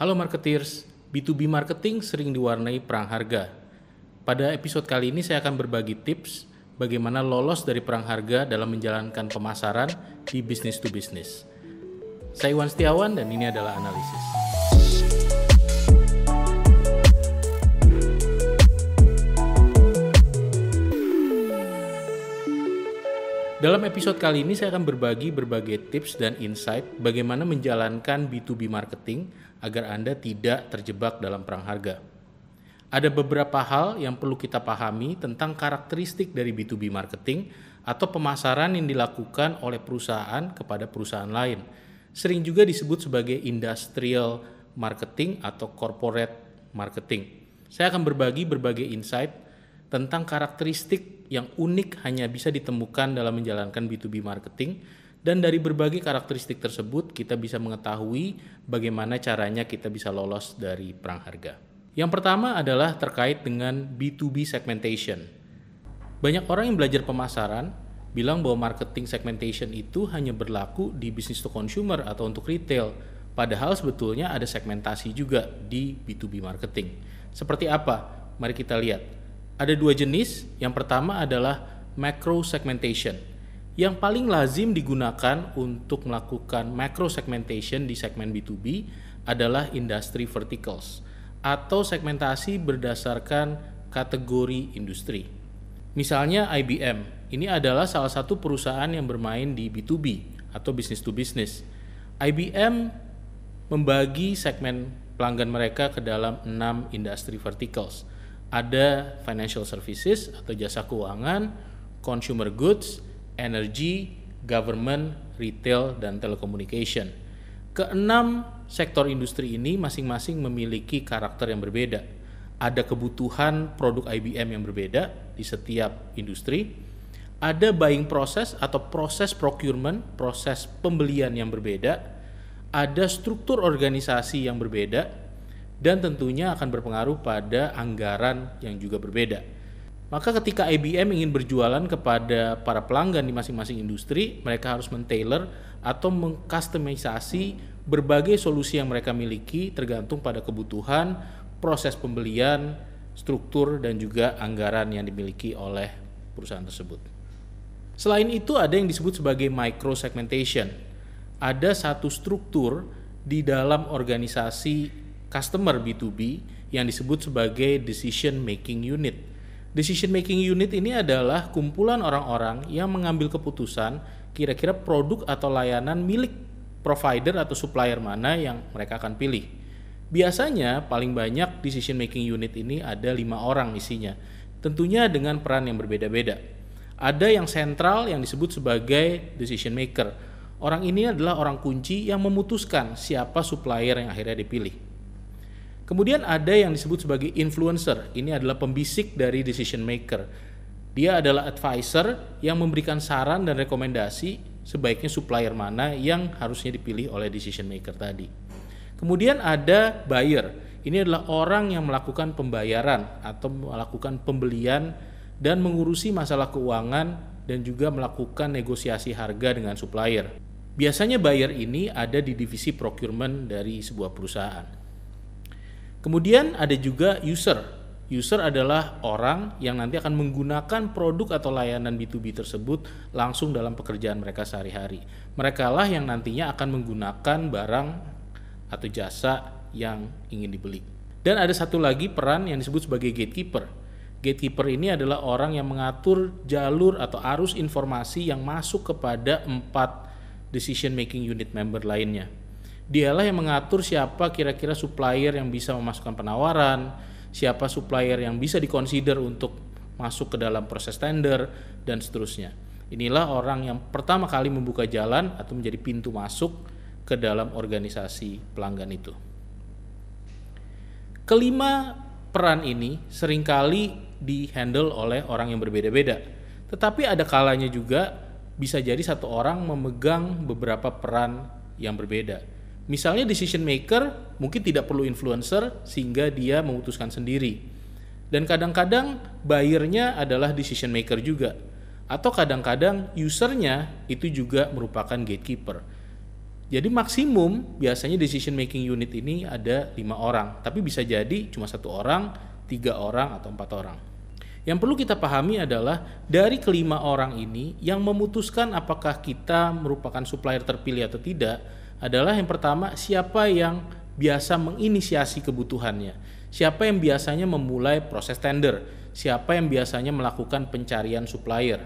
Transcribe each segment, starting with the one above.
Halo marketers, B2B marketing sering diwarnai perang harga. Pada episode kali ini saya akan berbagi tips bagaimana lolos dari perang harga dalam menjalankan pemasaran di bisnis to bisnis. Saya Iwan Setiawan dan ini adalah analisis. Dalam episode kali ini saya akan berbagi berbagai tips dan insight bagaimana menjalankan B2B marketing agar Anda tidak terjebak dalam perang harga. Ada beberapa hal yang perlu kita pahami tentang karakteristik dari B2B marketing atau pemasaran yang dilakukan oleh perusahaan kepada perusahaan lain. Sering juga disebut sebagai industrial marketing atau corporate marketing. Saya akan berbagi berbagai insight tentang karakteristik yang unik hanya bisa ditemukan dalam menjalankan B2B marketing dan dari berbagai karakteristik tersebut, kita bisa mengetahui bagaimana caranya kita bisa lolos dari perang harga. Yang pertama adalah terkait dengan B2B segmentation. Banyak orang yang belajar pemasaran bilang bahwa marketing segmentation itu hanya berlaku di bisnis to consumer atau untuk retail, padahal sebetulnya ada segmentasi juga di B2B marketing. Seperti apa? Mari kita lihat. Ada dua jenis. Yang pertama adalah macro segmentation yang paling lazim digunakan untuk melakukan macro segmentation di segmen B2B adalah industry verticals atau segmentasi berdasarkan kategori industri. Misalnya IBM, ini adalah salah satu perusahaan yang bermain di B2B atau business to business. IBM membagi segmen pelanggan mereka ke dalam enam industry verticals. Ada financial services atau jasa keuangan, consumer goods, energy, government, retail, dan telecommunication. Keenam sektor industri ini masing-masing memiliki karakter yang berbeda. Ada kebutuhan produk IBM yang berbeda di setiap industri. Ada buying process atau proses procurement, proses pembelian yang berbeda. Ada struktur organisasi yang berbeda dan tentunya akan berpengaruh pada anggaran yang juga berbeda maka ketika IBM ingin berjualan kepada para pelanggan di masing-masing industri, mereka harus men-tailor atau mengkustomisasi berbagai solusi yang mereka miliki tergantung pada kebutuhan, proses pembelian, struktur dan juga anggaran yang dimiliki oleh perusahaan tersebut. Selain itu ada yang disebut sebagai micro segmentation. Ada satu struktur di dalam organisasi customer B2B yang disebut sebagai decision making unit Decision making unit ini adalah kumpulan orang-orang yang mengambil keputusan kira-kira produk atau layanan milik provider atau supplier mana yang mereka akan pilih. Biasanya paling banyak decision making unit ini ada lima orang isinya, tentunya dengan peran yang berbeda-beda. Ada yang sentral yang disebut sebagai decision maker. Orang ini adalah orang kunci yang memutuskan siapa supplier yang akhirnya dipilih. Kemudian ada yang disebut sebagai influencer. Ini adalah pembisik dari decision maker. Dia adalah advisor yang memberikan saran dan rekomendasi sebaiknya supplier mana yang harusnya dipilih oleh decision maker tadi. Kemudian ada buyer. Ini adalah orang yang melakukan pembayaran atau melakukan pembelian dan mengurusi masalah keuangan dan juga melakukan negosiasi harga dengan supplier. Biasanya buyer ini ada di divisi procurement dari sebuah perusahaan. Kemudian ada juga user. User adalah orang yang nanti akan menggunakan produk atau layanan B2B tersebut langsung dalam pekerjaan mereka sehari-hari. Merekalah yang nantinya akan menggunakan barang atau jasa yang ingin dibeli. Dan ada satu lagi peran yang disebut sebagai gatekeeper. Gatekeeper ini adalah orang yang mengatur jalur atau arus informasi yang masuk kepada empat decision making unit member lainnya dialah yang mengatur siapa kira-kira supplier yang bisa memasukkan penawaran, siapa supplier yang bisa dikonsider untuk masuk ke dalam proses tender dan seterusnya. Inilah orang yang pertama kali membuka jalan atau menjadi pintu masuk ke dalam organisasi pelanggan itu. Kelima peran ini seringkali dihandle oleh orang yang berbeda-beda. Tetapi ada kalanya juga bisa jadi satu orang memegang beberapa peran yang berbeda Misalnya decision maker mungkin tidak perlu influencer sehingga dia memutuskan sendiri. Dan kadang-kadang buyernya adalah decision maker juga. Atau kadang-kadang usernya itu juga merupakan gatekeeper. Jadi maksimum biasanya decision making unit ini ada lima orang, tapi bisa jadi cuma satu orang, tiga orang atau empat orang. Yang perlu kita pahami adalah dari kelima orang ini yang memutuskan apakah kita merupakan supplier terpilih atau tidak adalah yang pertama siapa yang biasa menginisiasi kebutuhannya, siapa yang biasanya memulai proses tender, siapa yang biasanya melakukan pencarian supplier.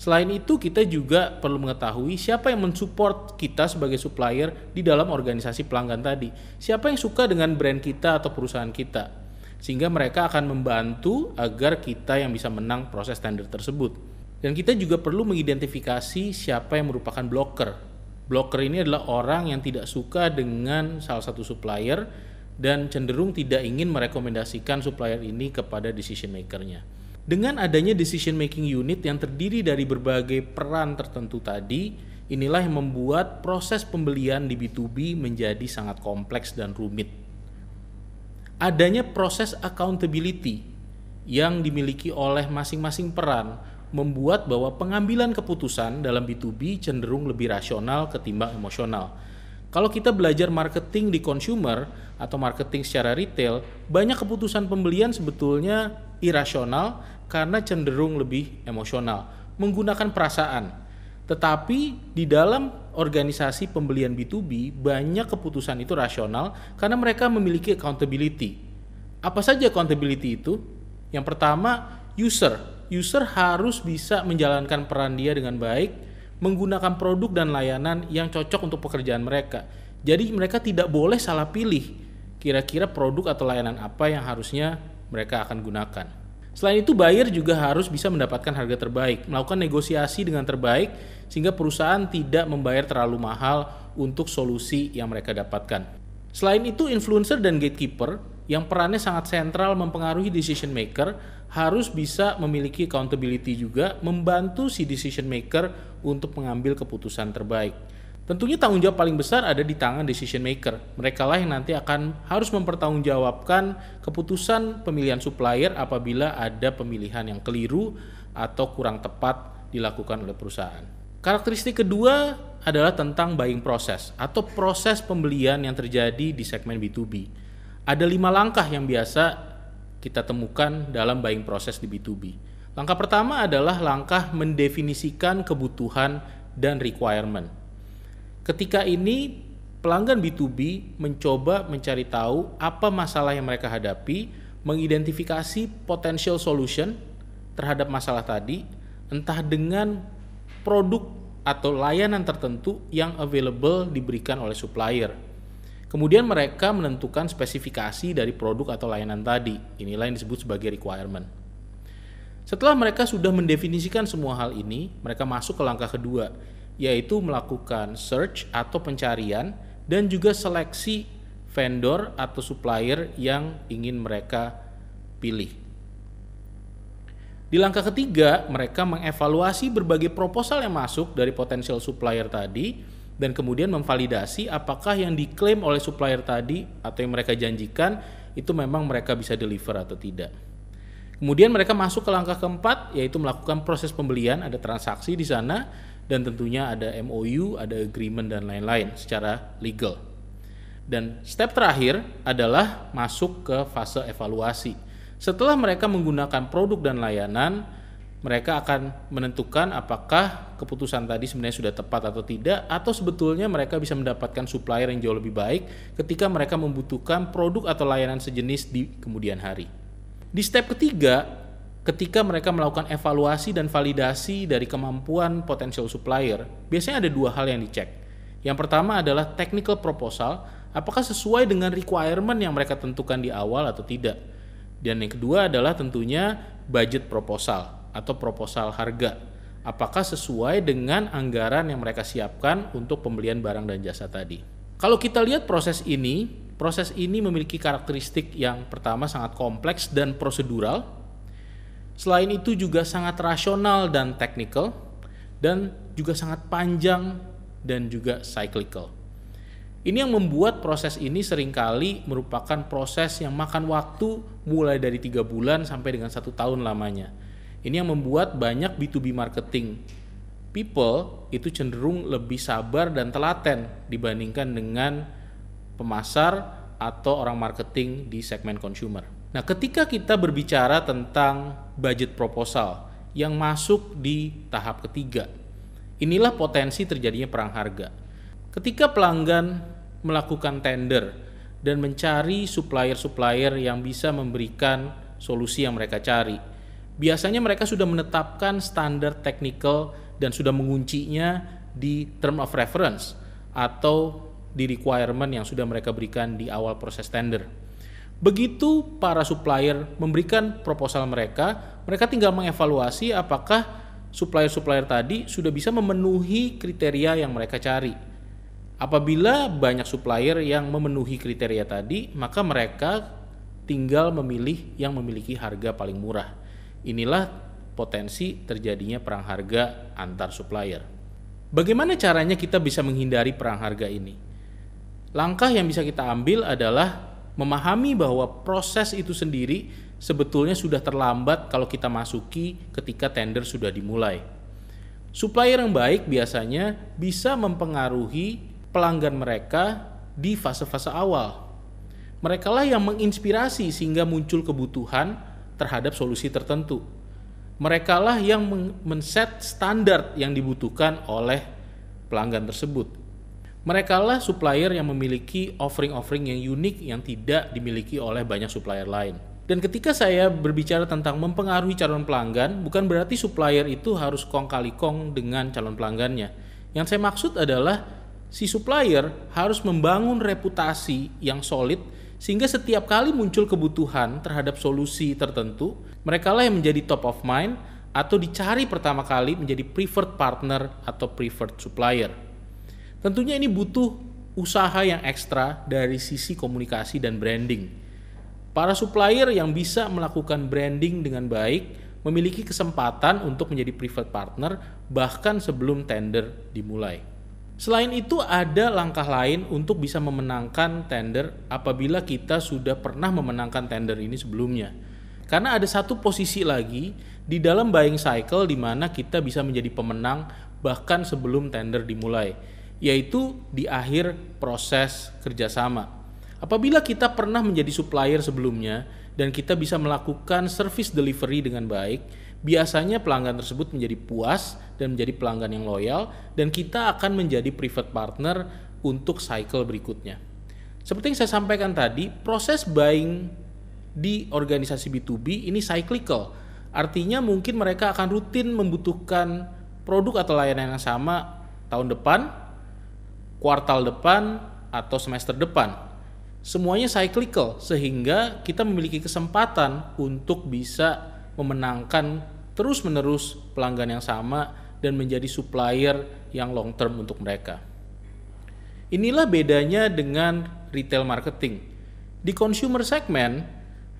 Selain itu kita juga perlu mengetahui siapa yang mensupport kita sebagai supplier di dalam organisasi pelanggan tadi. Siapa yang suka dengan brand kita atau perusahaan kita. Sehingga mereka akan membantu agar kita yang bisa menang proses tender tersebut. Dan kita juga perlu mengidentifikasi siapa yang merupakan blocker Blocker ini adalah orang yang tidak suka dengan salah satu supplier dan cenderung tidak ingin merekomendasikan supplier ini kepada decision makernya. Dengan adanya decision making unit yang terdiri dari berbagai peran tertentu tadi, inilah yang membuat proses pembelian di B2B menjadi sangat kompleks dan rumit. Adanya proses accountability yang dimiliki oleh masing-masing peran membuat bahwa pengambilan keputusan dalam B2B cenderung lebih rasional ketimbang emosional. Kalau kita belajar marketing di consumer atau marketing secara retail, banyak keputusan pembelian sebetulnya irasional karena cenderung lebih emosional, menggunakan perasaan. Tetapi di dalam organisasi pembelian B2B, banyak keputusan itu rasional karena mereka memiliki accountability. Apa saja accountability itu? Yang pertama, user. User harus bisa menjalankan peran dia dengan baik, menggunakan produk dan layanan yang cocok untuk pekerjaan mereka. Jadi mereka tidak boleh salah pilih kira-kira produk atau layanan apa yang harusnya mereka akan gunakan. Selain itu, buyer juga harus bisa mendapatkan harga terbaik, melakukan negosiasi dengan terbaik sehingga perusahaan tidak membayar terlalu mahal untuk solusi yang mereka dapatkan. Selain itu, influencer dan gatekeeper yang perannya sangat sentral mempengaruhi decision maker harus bisa memiliki accountability juga membantu si decision maker untuk mengambil keputusan terbaik. Tentunya tanggung jawab paling besar ada di tangan decision maker. Mereka lah yang nanti akan harus mempertanggungjawabkan keputusan pemilihan supplier apabila ada pemilihan yang keliru atau kurang tepat dilakukan oleh perusahaan. Karakteristik kedua adalah tentang buying process atau proses pembelian yang terjadi di segmen B2B. Ada lima langkah yang biasa kita temukan dalam buying process di B2B. Langkah pertama adalah langkah mendefinisikan kebutuhan dan requirement. Ketika ini pelanggan B2B mencoba mencari tahu apa masalah yang mereka hadapi, mengidentifikasi potential solution terhadap masalah tadi, entah dengan produk atau layanan tertentu yang available diberikan oleh supplier Kemudian mereka menentukan spesifikasi dari produk atau layanan tadi. Inilah yang disebut sebagai requirement. Setelah mereka sudah mendefinisikan semua hal ini, mereka masuk ke langkah kedua, yaitu melakukan search atau pencarian dan juga seleksi vendor atau supplier yang ingin mereka pilih. Di langkah ketiga, mereka mengevaluasi berbagai proposal yang masuk dari potensial supplier tadi dan kemudian memvalidasi apakah yang diklaim oleh supplier tadi atau yang mereka janjikan itu memang mereka bisa deliver atau tidak. Kemudian mereka masuk ke langkah keempat yaitu melakukan proses pembelian, ada transaksi di sana dan tentunya ada MOU, ada agreement dan lain-lain secara legal. Dan step terakhir adalah masuk ke fase evaluasi. Setelah mereka menggunakan produk dan layanan, mereka akan menentukan apakah keputusan tadi sebenarnya sudah tepat atau tidak atau sebetulnya mereka bisa mendapatkan supplier yang jauh lebih baik ketika mereka membutuhkan produk atau layanan sejenis di kemudian hari. Di step ketiga, ketika mereka melakukan evaluasi dan validasi dari kemampuan potensial supplier, biasanya ada dua hal yang dicek. Yang pertama adalah technical proposal, apakah sesuai dengan requirement yang mereka tentukan di awal atau tidak. Dan yang kedua adalah tentunya budget proposal atau proposal harga apakah sesuai dengan anggaran yang mereka siapkan untuk pembelian barang dan jasa tadi. Kalau kita lihat proses ini, proses ini memiliki karakteristik yang pertama sangat kompleks dan prosedural. Selain itu juga sangat rasional dan teknikal dan juga sangat panjang dan juga cyclical. Ini yang membuat proses ini seringkali merupakan proses yang makan waktu mulai dari tiga bulan sampai dengan satu tahun lamanya ini yang membuat banyak B2B marketing people itu cenderung lebih sabar dan telaten dibandingkan dengan pemasar atau orang marketing di segmen consumer. Nah, ketika kita berbicara tentang budget proposal yang masuk di tahap ketiga, inilah potensi terjadinya perang harga. Ketika pelanggan melakukan tender dan mencari supplier-supplier yang bisa memberikan solusi yang mereka cari, biasanya mereka sudah menetapkan standar technical dan sudah menguncinya di term of reference atau di requirement yang sudah mereka berikan di awal proses tender. Begitu para supplier memberikan proposal mereka, mereka tinggal mengevaluasi apakah supplier-supplier tadi sudah bisa memenuhi kriteria yang mereka cari. Apabila banyak supplier yang memenuhi kriteria tadi, maka mereka tinggal memilih yang memiliki harga paling murah. Inilah potensi terjadinya perang harga antar supplier. Bagaimana caranya kita bisa menghindari perang harga ini? Langkah yang bisa kita ambil adalah memahami bahwa proses itu sendiri sebetulnya sudah terlambat kalau kita masuki ketika tender sudah dimulai. Supplier yang baik biasanya bisa mempengaruhi pelanggan mereka di fase-fase awal. Merekalah yang menginspirasi sehingga muncul kebutuhan terhadap solusi tertentu. Merekalah yang men-set standar yang dibutuhkan oleh pelanggan tersebut. Mereka Merekalah supplier yang memiliki offering-offering yang unik yang tidak dimiliki oleh banyak supplier lain. Dan ketika saya berbicara tentang mempengaruhi calon pelanggan, bukan berarti supplier itu harus kong kali kong dengan calon pelanggannya. Yang saya maksud adalah si supplier harus membangun reputasi yang solid sehingga setiap kali muncul kebutuhan terhadap solusi tertentu, merekalah yang menjadi top of mind atau dicari pertama kali menjadi preferred partner atau preferred supplier. Tentunya ini butuh usaha yang ekstra dari sisi komunikasi dan branding. Para supplier yang bisa melakukan branding dengan baik memiliki kesempatan untuk menjadi preferred partner bahkan sebelum tender dimulai. Selain itu ada langkah lain untuk bisa memenangkan tender apabila kita sudah pernah memenangkan tender ini sebelumnya. Karena ada satu posisi lagi di dalam buying cycle di mana kita bisa menjadi pemenang bahkan sebelum tender dimulai, yaitu di akhir proses kerjasama. Apabila kita pernah menjadi supplier sebelumnya dan kita bisa melakukan service delivery dengan baik, Biasanya pelanggan tersebut menjadi puas dan menjadi pelanggan yang loyal dan kita akan menjadi private partner untuk cycle berikutnya. Seperti yang saya sampaikan tadi, proses buying di organisasi B2B ini cyclical. Artinya mungkin mereka akan rutin membutuhkan produk atau layanan yang sama tahun depan, kuartal depan, atau semester depan. Semuanya cyclical sehingga kita memiliki kesempatan untuk bisa memenangkan terus-menerus pelanggan yang sama dan menjadi supplier yang long term untuk mereka. Inilah bedanya dengan retail marketing. Di consumer segment,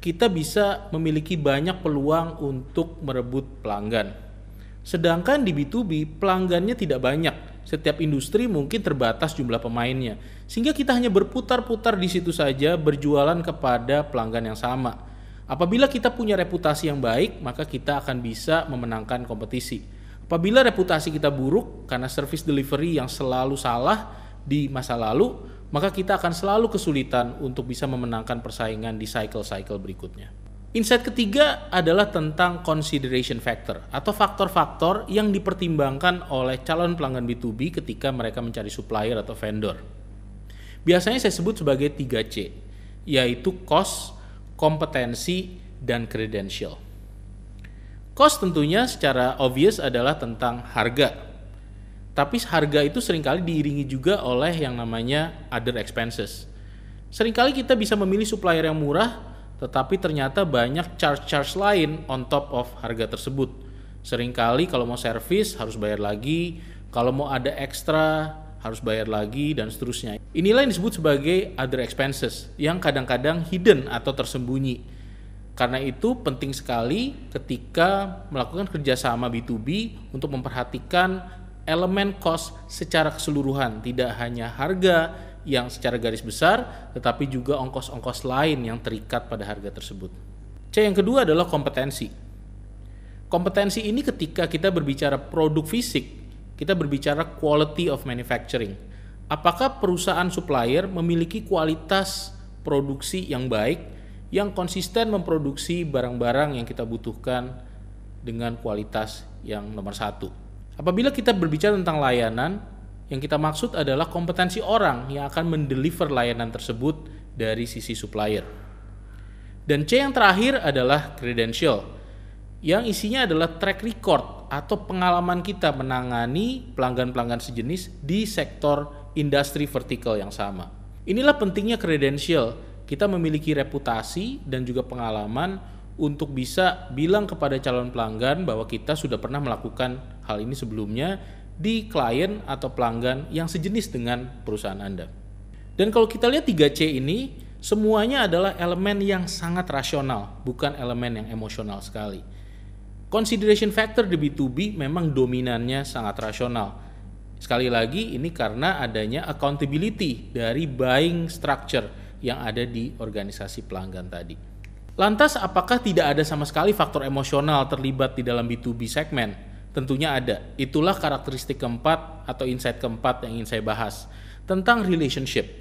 kita bisa memiliki banyak peluang untuk merebut pelanggan. Sedangkan di B2B, pelanggannya tidak banyak. Setiap industri mungkin terbatas jumlah pemainnya. Sehingga kita hanya berputar-putar di situ saja berjualan kepada pelanggan yang sama Apabila kita punya reputasi yang baik, maka kita akan bisa memenangkan kompetisi. Apabila reputasi kita buruk karena service delivery yang selalu salah di masa lalu, maka kita akan selalu kesulitan untuk bisa memenangkan persaingan di cycle-cycle berikutnya. Insight ketiga adalah tentang consideration factor atau faktor-faktor yang dipertimbangkan oleh calon pelanggan B2B ketika mereka mencari supplier atau vendor. Biasanya saya sebut sebagai 3C, yaitu cost, kompetensi, dan kredensial. Cost tentunya secara obvious adalah tentang harga. Tapi harga itu seringkali diiringi juga oleh yang namanya other expenses. Seringkali kita bisa memilih supplier yang murah, tetapi ternyata banyak charge-charge lain on top of harga tersebut. Seringkali kalau mau service harus bayar lagi, kalau mau ada ekstra harus bayar lagi dan seterusnya. Inilah yang disebut sebagai other expenses yang kadang-kadang hidden atau tersembunyi. Karena itu penting sekali ketika melakukan kerjasama B2B untuk memperhatikan elemen cost secara keseluruhan, tidak hanya harga yang secara garis besar, tetapi juga ongkos-ongkos lain yang terikat pada harga tersebut. C yang kedua adalah kompetensi. Kompetensi ini ketika kita berbicara produk fisik, kita berbicara quality of manufacturing. Apakah perusahaan supplier memiliki kualitas produksi yang baik yang konsisten memproduksi barang-barang yang kita butuhkan dengan kualitas yang nomor satu. Apabila kita berbicara tentang layanan, yang kita maksud adalah kompetensi orang yang akan mendeliver layanan tersebut dari sisi supplier. Dan C yang terakhir adalah credential, yang isinya adalah track record atau pengalaman kita menangani pelanggan-pelanggan sejenis di sektor industri vertikal yang sama. Inilah pentingnya kredensial. Kita memiliki reputasi dan juga pengalaman untuk bisa bilang kepada calon pelanggan bahwa kita sudah pernah melakukan hal ini sebelumnya di klien atau pelanggan yang sejenis dengan perusahaan Anda. Dan kalau kita lihat 3C ini, semuanya adalah elemen yang sangat rasional, bukan elemen yang emosional sekali. Consideration factor di B2B memang dominannya sangat rasional. Sekali lagi ini karena adanya accountability dari buying structure yang ada di organisasi pelanggan tadi. Lantas apakah tidak ada sama sekali faktor emosional terlibat di dalam B2B segmen? Tentunya ada. Itulah karakteristik keempat atau insight keempat yang ingin saya bahas tentang relationship.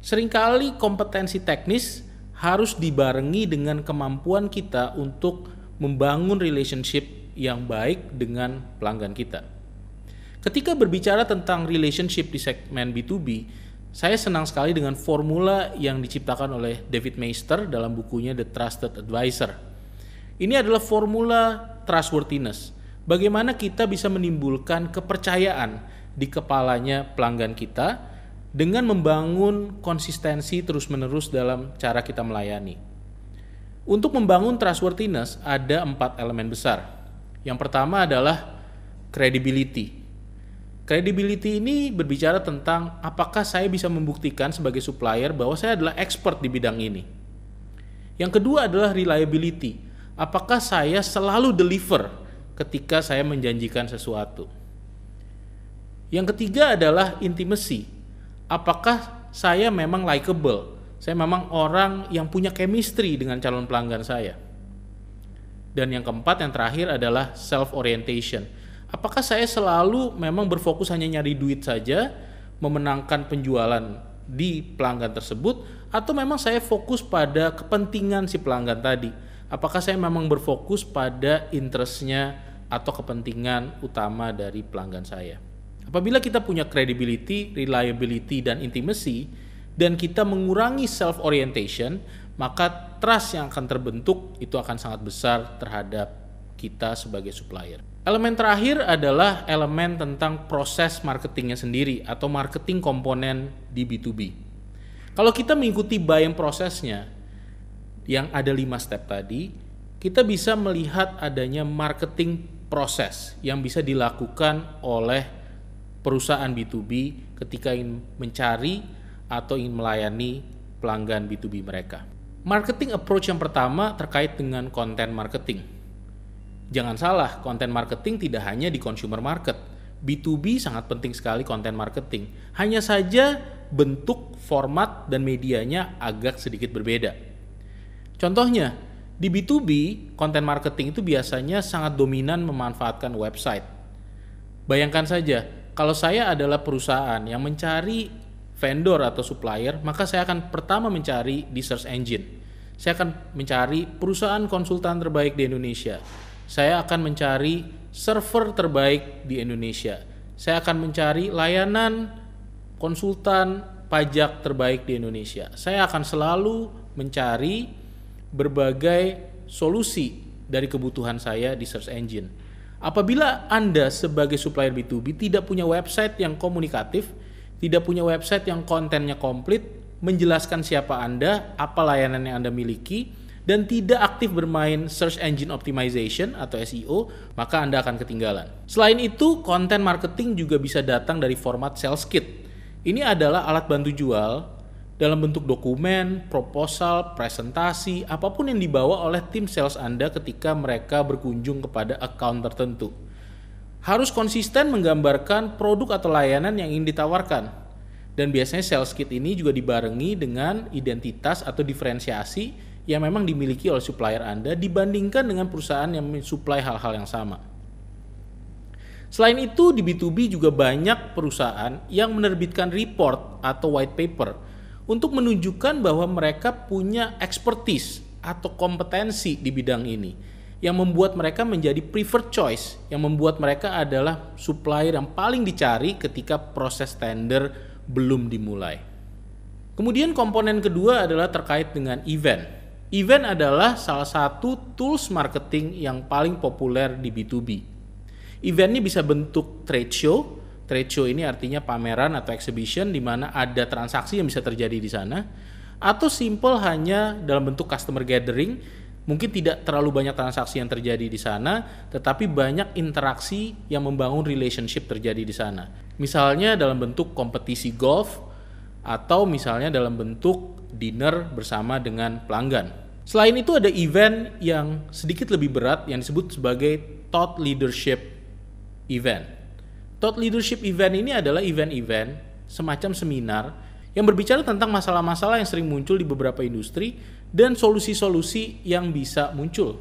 Seringkali kompetensi teknis harus dibarengi dengan kemampuan kita untuk membangun relationship yang baik dengan pelanggan kita. Ketika berbicara tentang relationship di segmen B2B, saya senang sekali dengan formula yang diciptakan oleh David Meister dalam bukunya The Trusted Advisor. Ini adalah formula trustworthiness. Bagaimana kita bisa menimbulkan kepercayaan di kepalanya pelanggan kita dengan membangun konsistensi terus-menerus dalam cara kita melayani. Untuk membangun trustworthiness ada empat elemen besar. Yang pertama adalah credibility. Credibility ini berbicara tentang apakah saya bisa membuktikan sebagai supplier bahwa saya adalah expert di bidang ini. Yang kedua adalah reliability. Apakah saya selalu deliver ketika saya menjanjikan sesuatu? Yang ketiga adalah intimacy. Apakah saya memang likable? Saya memang orang yang punya chemistry dengan calon pelanggan saya. Dan yang keempat, yang terakhir adalah self orientation. Apakah saya selalu memang berfokus hanya nyari duit saja, memenangkan penjualan di pelanggan tersebut atau memang saya fokus pada kepentingan si pelanggan tadi? Apakah saya memang berfokus pada interestnya atau kepentingan utama dari pelanggan saya? Apabila kita punya credibility, reliability, dan intimacy, dan kita mengurangi self orientation, maka trust yang akan terbentuk itu akan sangat besar terhadap kita sebagai supplier. Elemen terakhir adalah elemen tentang proses marketingnya sendiri atau marketing komponen di B2B. Kalau kita mengikuti buying prosesnya yang ada lima step tadi, kita bisa melihat adanya marketing proses yang bisa dilakukan oleh perusahaan B2B ketika ingin mencari atau ingin melayani pelanggan B2B mereka. Marketing approach yang pertama terkait dengan konten marketing. Jangan salah, konten marketing tidak hanya di consumer market. B2B sangat penting sekali konten marketing. Hanya saja bentuk, format, dan medianya agak sedikit berbeda. Contohnya, di B2B, konten marketing itu biasanya sangat dominan memanfaatkan website. Bayangkan saja, kalau saya adalah perusahaan yang mencari vendor atau supplier, maka saya akan pertama mencari di search engine. Saya akan mencari perusahaan konsultan terbaik di Indonesia. Saya akan mencari server terbaik di Indonesia. Saya akan mencari layanan konsultan pajak terbaik di Indonesia. Saya akan selalu mencari berbagai solusi dari kebutuhan saya di search engine. Apabila Anda sebagai supplier B2B tidak punya website yang komunikatif, tidak punya website yang kontennya komplit, menjelaskan siapa Anda, apa layanan yang Anda miliki, dan tidak aktif bermain search engine optimization atau SEO, maka Anda akan ketinggalan. Selain itu, konten marketing juga bisa datang dari format sales kit. Ini adalah alat bantu jual dalam bentuk dokumen, proposal, presentasi, apapun yang dibawa oleh tim sales Anda ketika mereka berkunjung kepada account tertentu harus konsisten menggambarkan produk atau layanan yang ingin ditawarkan. Dan biasanya sales kit ini juga dibarengi dengan identitas atau diferensiasi yang memang dimiliki oleh supplier Anda dibandingkan dengan perusahaan yang mensuplai hal-hal yang sama. Selain itu, di B2B juga banyak perusahaan yang menerbitkan report atau white paper untuk menunjukkan bahwa mereka punya expertise atau kompetensi di bidang ini yang membuat mereka menjadi preferred choice, yang membuat mereka adalah supplier yang paling dicari ketika proses tender belum dimulai. Kemudian komponen kedua adalah terkait dengan event. Event adalah salah satu tools marketing yang paling populer di B2B. Event ini bisa bentuk trade show. Trade show ini artinya pameran atau exhibition di mana ada transaksi yang bisa terjadi di sana atau simple hanya dalam bentuk customer gathering mungkin tidak terlalu banyak transaksi yang terjadi di sana, tetapi banyak interaksi yang membangun relationship terjadi di sana. Misalnya dalam bentuk kompetisi golf atau misalnya dalam bentuk dinner bersama dengan pelanggan. Selain itu ada event yang sedikit lebih berat yang disebut sebagai thought leadership event. Thought leadership event ini adalah event-event semacam seminar yang berbicara tentang masalah-masalah yang sering muncul di beberapa industri dan solusi-solusi yang bisa muncul.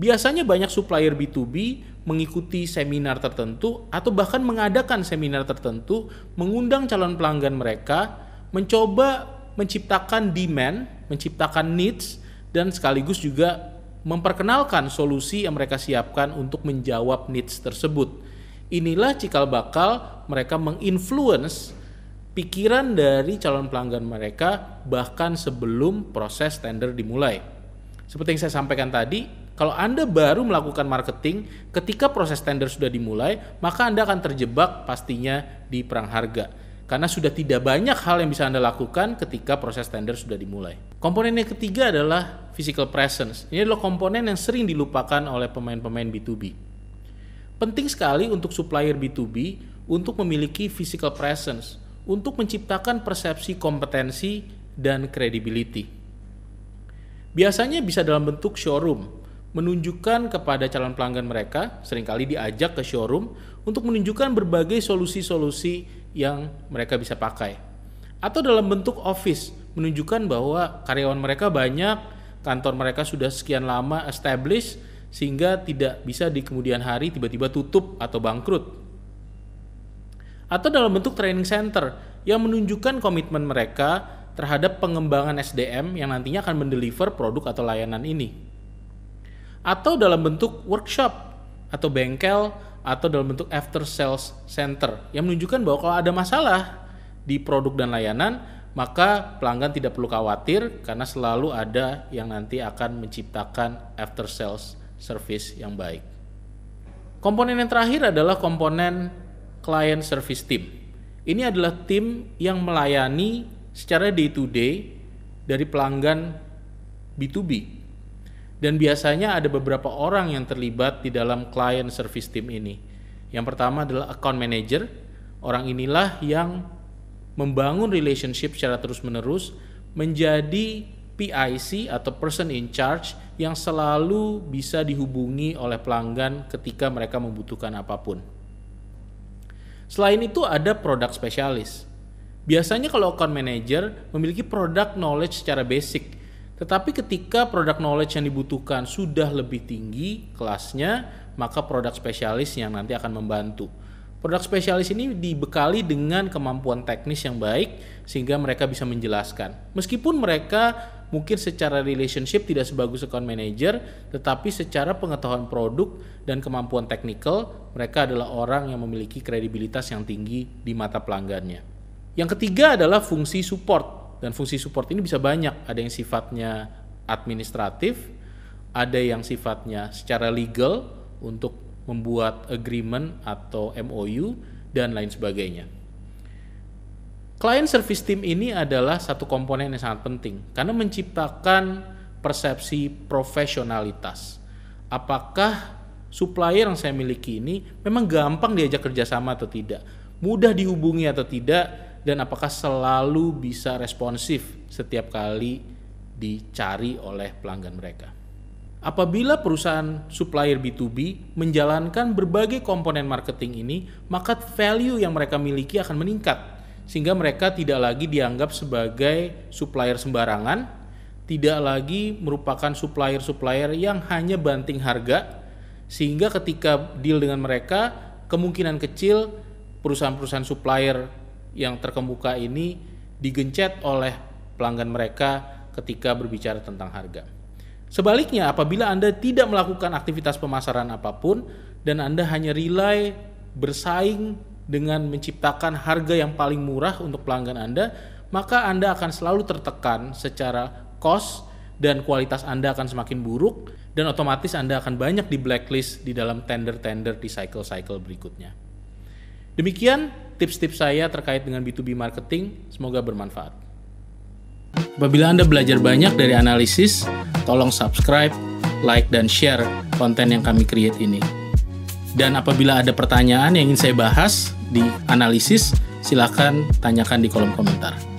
Biasanya banyak supplier B2B mengikuti seminar tertentu atau bahkan mengadakan seminar tertentu, mengundang calon pelanggan mereka, mencoba menciptakan demand, menciptakan needs, dan sekaligus juga memperkenalkan solusi yang mereka siapkan untuk menjawab needs tersebut. Inilah cikal bakal mereka menginfluence pikiran dari calon pelanggan mereka bahkan sebelum proses tender dimulai. Seperti yang saya sampaikan tadi, kalau Anda baru melakukan marketing ketika proses tender sudah dimulai, maka Anda akan terjebak pastinya di perang harga. Karena sudah tidak banyak hal yang bisa Anda lakukan ketika proses tender sudah dimulai. Komponen yang ketiga adalah physical presence. Ini adalah komponen yang sering dilupakan oleh pemain-pemain B2B. Penting sekali untuk supplier B2B untuk memiliki physical presence untuk menciptakan persepsi kompetensi dan credibility. Biasanya bisa dalam bentuk showroom, menunjukkan kepada calon pelanggan mereka, seringkali diajak ke showroom untuk menunjukkan berbagai solusi-solusi yang mereka bisa pakai. Atau dalam bentuk office, menunjukkan bahwa karyawan mereka banyak, kantor mereka sudah sekian lama established, sehingga tidak bisa di kemudian hari tiba-tiba tutup atau bangkrut atau dalam bentuk training center yang menunjukkan komitmen mereka terhadap pengembangan SDM yang nantinya akan mendeliver produk atau layanan ini. Atau dalam bentuk workshop atau bengkel atau dalam bentuk after sales center yang menunjukkan bahwa kalau ada masalah di produk dan layanan maka pelanggan tidak perlu khawatir karena selalu ada yang nanti akan menciptakan after sales service yang baik. Komponen yang terakhir adalah komponen Client Service Team. Ini adalah tim yang melayani secara day to day dari pelanggan B2B. Dan biasanya ada beberapa orang yang terlibat di dalam client service team ini. Yang pertama adalah account manager. Orang inilah yang membangun relationship secara terus-menerus menjadi PIC atau person in charge yang selalu bisa dihubungi oleh pelanggan ketika mereka membutuhkan apapun. Selain itu ada produk spesialis. Biasanya kalau account manager memiliki produk knowledge secara basic, tetapi ketika produk knowledge yang dibutuhkan sudah lebih tinggi kelasnya, maka produk spesialis yang nanti akan membantu. Produk spesialis ini dibekali dengan kemampuan teknis yang baik sehingga mereka bisa menjelaskan. Meskipun mereka mungkin secara relationship tidak sebagus account manager, tetapi secara pengetahuan produk dan kemampuan teknikal, mereka adalah orang yang memiliki kredibilitas yang tinggi di mata pelanggannya. Yang ketiga adalah fungsi support. Dan fungsi support ini bisa banyak, ada yang sifatnya administratif, ada yang sifatnya secara legal untuk membuat agreement atau MOU dan lain sebagainya. Client service team ini adalah satu komponen yang sangat penting karena menciptakan persepsi profesionalitas. Apakah supplier yang saya miliki ini memang gampang diajak kerjasama atau tidak, mudah dihubungi atau tidak, dan apakah selalu bisa responsif setiap kali dicari oleh pelanggan mereka. Apabila perusahaan supplier B2B menjalankan berbagai komponen marketing ini, maka value yang mereka miliki akan meningkat sehingga mereka tidak lagi dianggap sebagai supplier sembarangan, tidak lagi merupakan supplier-supplier yang hanya banting harga, sehingga ketika deal dengan mereka, kemungkinan kecil perusahaan-perusahaan supplier yang terkemuka ini digencet oleh pelanggan mereka ketika berbicara tentang harga. Sebaliknya, apabila Anda tidak melakukan aktivitas pemasaran apapun dan Anda hanya relay bersaing dengan menciptakan harga yang paling murah untuk pelanggan Anda, maka Anda akan selalu tertekan secara cost dan kualitas Anda akan semakin buruk dan otomatis Anda akan banyak di blacklist di dalam tender-tender di cycle-cycle berikutnya. Demikian tips-tips saya terkait dengan B2B marketing, semoga bermanfaat. Apabila Anda belajar banyak dari analisis, tolong subscribe, like, dan share konten yang kami create ini. Dan apabila ada pertanyaan yang ingin saya bahas di analisis, silahkan tanyakan di kolom komentar.